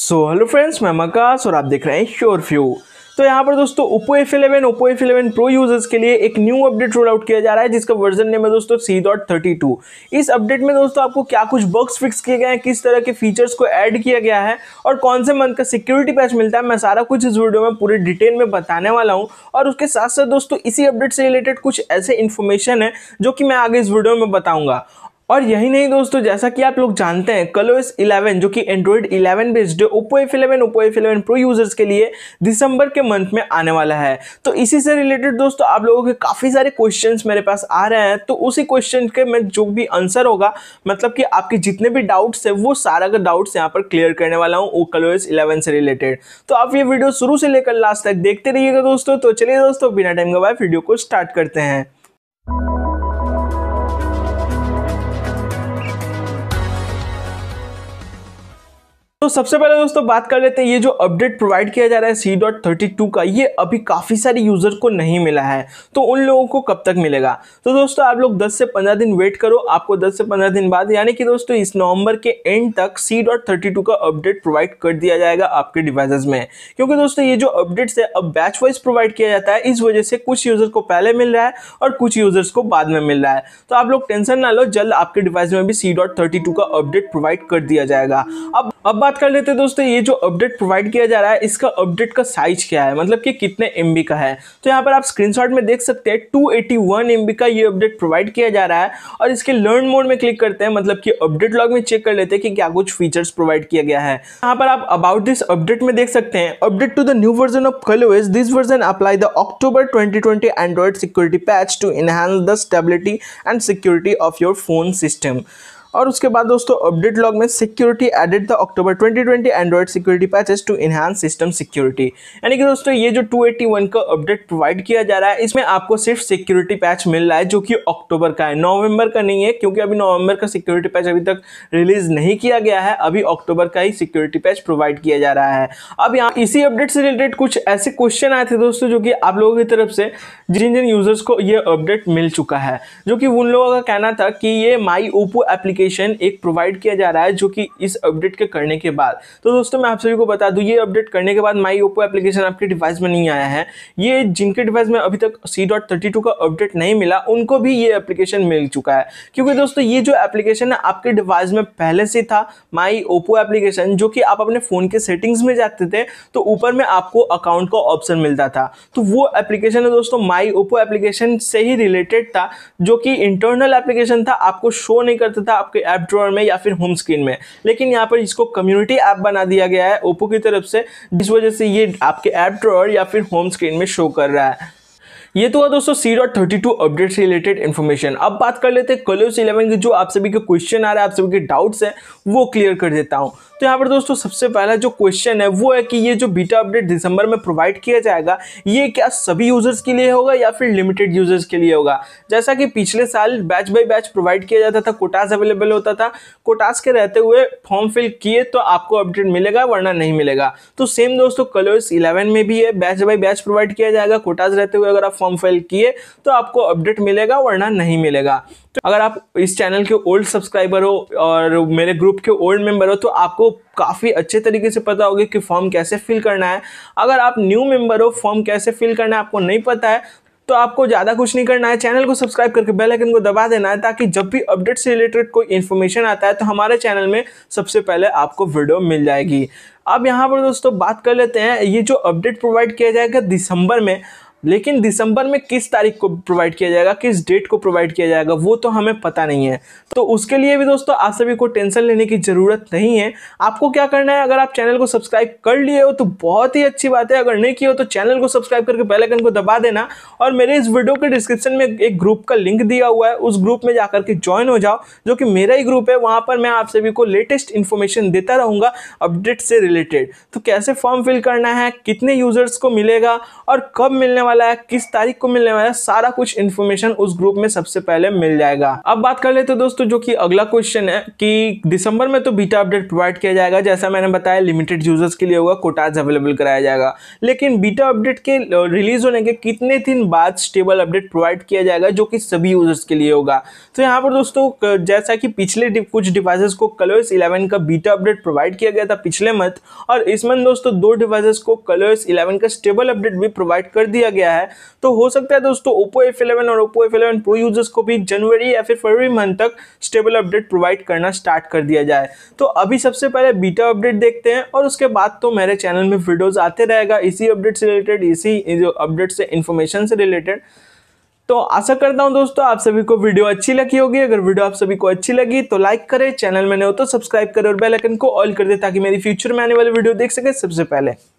so hello friends मैं मकास और आप देख रहे हैं श्योर फ्यू तो यहाँ पर दोस्तों Oppo F eleven Oppo F eleven pro users के लिए एक न्यू अपडेट रोल आउट किया जा रहा है जिसका वर्जन नेम है दोस्तों सी डॉट थर्टी टू इस अपडेट में दोस्तों आपको क्या कुछ बग्स फिक्स किए गए हैं किस तरह के फीचर्स को ऐड किया गया है और कौन से मंथ का सिक्योरिटी पैच मिलता है मैं सारा कुछ इस वीडियो में पूरे डिटेल में बताने वाला हूँ और उसके साथ साथ दोस्तों इसी अपडेट से रिलेटेड कुछ ऐसे इन्फॉर्मेशन है जो कि मैं आगे इस वीडियो में बताऊँगा और यही नहीं दोस्तों जैसा कि आप लोग जानते हैं कलोस 11 जो कि Android 11 based Oppo F eleven Oppo F eleven pro users के लिए दिसंबर के मंथ में आने वाला है तो इसी से रिलेटेड दोस्तों आप लोगों के काफ़ी सारे क्वेश्चन मेरे पास आ रहे हैं तो उसी क्वेश्चन के मैं जो भी आंसर होगा मतलब कि आपके जितने भी डाउट्स है वो सारा का डाउट्स यहाँ पर क्लियर करने वाला हूँ कलोएस इलेवन से रिलेटेड तो आप ये वीडियो शुरू से लेकर लास्ट तक देखते रहिएगा दोस्तों तो चलिए दोस्तों बिना टाइम गवाए वीडियो को स्टार्ट करते हैं तो सबसे पहले दोस्तों बात कर लेते हैं ये जो अपडेट प्रोवाइड किया जा रहा है सी डॉट थर्टी टू का ये अभी काफ़ी सारे यूज़र को नहीं मिला है तो उन लोगों को कब तक मिलेगा तो दोस्तों आप लोग 10 से 15 दिन वेट करो आपको 10 से 15 दिन बाद यानी कि दोस्तों इस नवंबर के एंड तक सी डॉट थर्टी टू का अपडेट प्रोवाइड कर दिया जाएगा आपके डिवाइस में क्योंकि दोस्तों ये जो अपडेट्स है अब बैच वाइज प्रोवाइड किया जाता है इस वजह से कुछ यूज़र को पहले मिल रहा है और कुछ यूज़र्स को बाद में मिल रहा है तो आप लोग टेंशन ना लो जल्द आपके डिवाइस में भी सी डॉट थर्टी टू का अपडेट प्रोवाइड कर दिया जाएगा अब अब बात कर लेते हैं दोस्तों ये जो अपडेट प्रोवाइड किया जा रहा है इसका अपडेट का साइज क्या है मतलब कि कितने एम का है तो यहाँ पर आप स्क्रीनशॉट में देख सकते हैं टू एटी का ये अपडेट प्रोवाइड किया जा रहा है और इसके लर्न मोड में क्लिक करते हैं मतलब कि अपडेट लॉग में चेक कर लेते हैं कि क्या कुछ फीचर्स प्रोवाइड किया गया है यहाँ पर आप अबाउट दिस अपडेट में देख सकते हैं update to the new version of ColorOS this version apply the October 2020 Android security patch to enhance the stability and security of your phone system और उसके बाद दोस्तों अपडेट लॉग में security added the October 2020 Android security patches to enhance system security यानी कि दोस्तों ये जो 281 का अपडेट प्रोवाइड किया जा रहा है इसमें आपको सिर्फ सिक्योरिटी पैच मिल रहा है जो कि अक्टूबर का है नवंबर का नहीं है क्योंकि अभी नवंबर का सिक्योरिटी पैच अभी तक रिलीज नहीं किया गया है अभी अक्टूबर का ही सिक्योरिटी पैच प्रोवाइड किया जा रहा है अब यहाँ इसी अपडेट से रिलेटेड कुछ ऐसे क्वेश्चन आए थे दोस्तों जो कि आप लोगों की तरफ से जिन जिन यूजर्स को ये अपडेट मिल चुका है जो कि उन लोगों का कहना था कि ये माई ओपो एप्लीकेशन नोटिफिकेशन एक प्रोवाइड किया जा रहा है जो कि इस अपडेट के करने के बाद तो दोस्तों मैं आप सभी को बता दूं ये अपडेट करने के बाद माई ओप्पो एप्लीकेशन आपके डिवाइस में नहीं आया है ये जिनके डिवाइस में अभी तक सी डॉट थर्टी टू का अपडेट नहीं मिला उनको भी ये एप्लीकेशन मिल चुका है क्योंकि दोस्तों ये जो एप्लीकेशन है आपके डिवाइस में पहले से था माई ओप्पो एप्लीकेशन जो कि आप अपने फ़ोन के सेटिंग्स में जाते थे तो ऊपर में आपको अकाउंट का ऑप्शन मिलता था तो वो एप्लीकेशन है दोस्तों माई ओप्पो एप्लीकेशन से ही रिलेटेड था जो कि इंटरनल एप्लीकेशन था आपको शो नहीं करता था आपके ऐप ड्रॉर में या फिर होम स्क्रीन में लेकिन यहाँ पर इसको कम्युनिटी ऐप बना दिया गया है ओप्पो की तरफ से जिस वजह से ये आपके ऐप ड्रॉर या फिर होम स्क्रीन में शो कर रहा है ये तो दोस्तों C dot thirty two update से रिलेटेड इन्फॉर्मेशन अब बात कर लेते हैं कलर्स इलेवन के जो आप सभी के क्वेश्चन आ रहे हैं आप सभी के डाउट्स हैं वो क्लियर कर देता हूँ तो यहाँ पर दोस्तों सबसे पहला जो क्वेश्चन है वो है कि ये जो बीटा अपडेट दिसंबर में प्रोवाइड किया जाएगा ये क्या सभी यूजर्स के लिए होगा या फिर लिमिटेड यूजर्स के लिए होगा जैसा कि पिछले साल बैच बाई बैच प्रोवाइड किया जाता था कोटास अवेलेबल होता था कोटास के रहते हुए फॉर्म फिल किए तो आपको अपडेट मिलेगा वरना नहीं मिलेगा तो सेम दोस्तों कलर्स इलेवन में भी है बैच बाई बैच प्रोवाइड किया जाएगा कोटास रहते हुए अगर आप फॉर्म फिल किए तो आपको अपडेट मिलेगा वरना नहीं मिलेगा तो अगर आप इस चैनल के ओल्ड सब्सक्राइबर हो और मेरे ग्रुप के ओल्ड मेंबर हो तो आपको काफ़ी अच्छे तरीके से पता होगा कि फॉर्म कैसे फिल करना है अगर आप न्यू मेंबर हो फॉर्म कैसे फिल करना है आपको नहीं पता है तो आपको ज़्यादा कुछ नहीं करना है चैनल को सब्सक्राइब करके बेल आइकन को दबा देना है ताकि जब भी अपडेट से रिलेटेड कोई इन्फॉर्मेशन आता है तो हमारे चैनल में सबसे पहले आपको वीडियो मिल जाएगी अब यहाँ पर दोस्तों बात कर लेते हैं ये जो अपडेट प्रोवाइड किया जाएगा दिसंबर में लेकिन दिसंबर में किस तारीख को प्रोवाइड किया जाएगा किस डेट को प्रोवाइड किया जाएगा वो तो हमें पता नहीं है तो उसके लिए भी दोस्तों आप सभी को टेंशन लेने की ज़रूरत नहीं है आपको क्या करना है अगर आप चैनल को सब्सक्राइब कर लिए हो तो बहुत ही अच्छी बात है अगर नहीं किया हो तो चैनल को सब्सक्राइब करके बेलाइकन को दबा देना और मेरे इस वीडियो के डिस्क्रिप्शन में एक ग्रुप का लिंक दिया हुआ है उस ग्रुप में जा के ज्वाइन हो जाओ जो कि मेरा ही ग्रुप है वहाँ पर मैं आप सभी को लेटेस्ट इन्फॉर्मेशन देता रहूँगा अपडेट से रिलेटेड तो कैसे फॉर्म फिल करना है कितने यूजर्स को मिलेगा और कब मिलने वाला है किस तारीख को मिलने वाला है सारा कुछ इन्फॉर्मेशन उस ग्रुप में सबसे पहले मिल जाएगा अब बात कर लेते दोस्तों जो की अगला क्वेश्चन है की दिसंबर में तो बीटा अपडेट प्रोवाइड किया जाएगा जैसा मैंने बताया लिमिटेड यूजर्स के लिए होगा कोटाज अवेलेबल कराया जाएगा लेकिन बीटा अपडेट के रिलीज होने के कितने दिन बाद स्टेबल अपडेट प्रोवाइड किया जाएगा जो कि सभी यूजर्स के लिए होगा तो यहाँ पर दोस्तों जैसा कि पिछले डिप, कुछ डिवाइसेस को कलर्स 11 का बीटा अपडेट प्रोवाइड किया गया था पिछले मंथ और इस मंथ दोस्तों दो डिवाइसेस को कलर्स 11 का स्टेबल अपडेट भी प्रोवाइड कर दिया गया गया है तो हो सकता है दोस्तों ओप्पो एफ इलेवन और Oppo F eleven pro users को भी जनवरी या फिर फरवरी मंथ तक स्टेबल अपडेट प्रोवाइड करना स्टार्ट कर दिया जाए तो अभी सबसे पहले बीटा अपडेट देखते हैं और उसके बाद तो मेरे चैनल में वीडियोज आते रहेगा इसी अपडेट से रिलेटेड इसी जो अपडेट से इन्फॉर्मेशन से रिलेटेड तो आशा करता हूं दोस्तों आप सभी को वीडियो अच्छी लगी होगी अगर वीडियो आप सभी को अच्छी लगी तो लाइक करें चैनल में नहीं हो तो सब्सक्राइब करें और बेल आइकन को ऑल कर दे ताकि मेरी फ्यूचर में आने वाली वीडियो देख सके सबसे पहले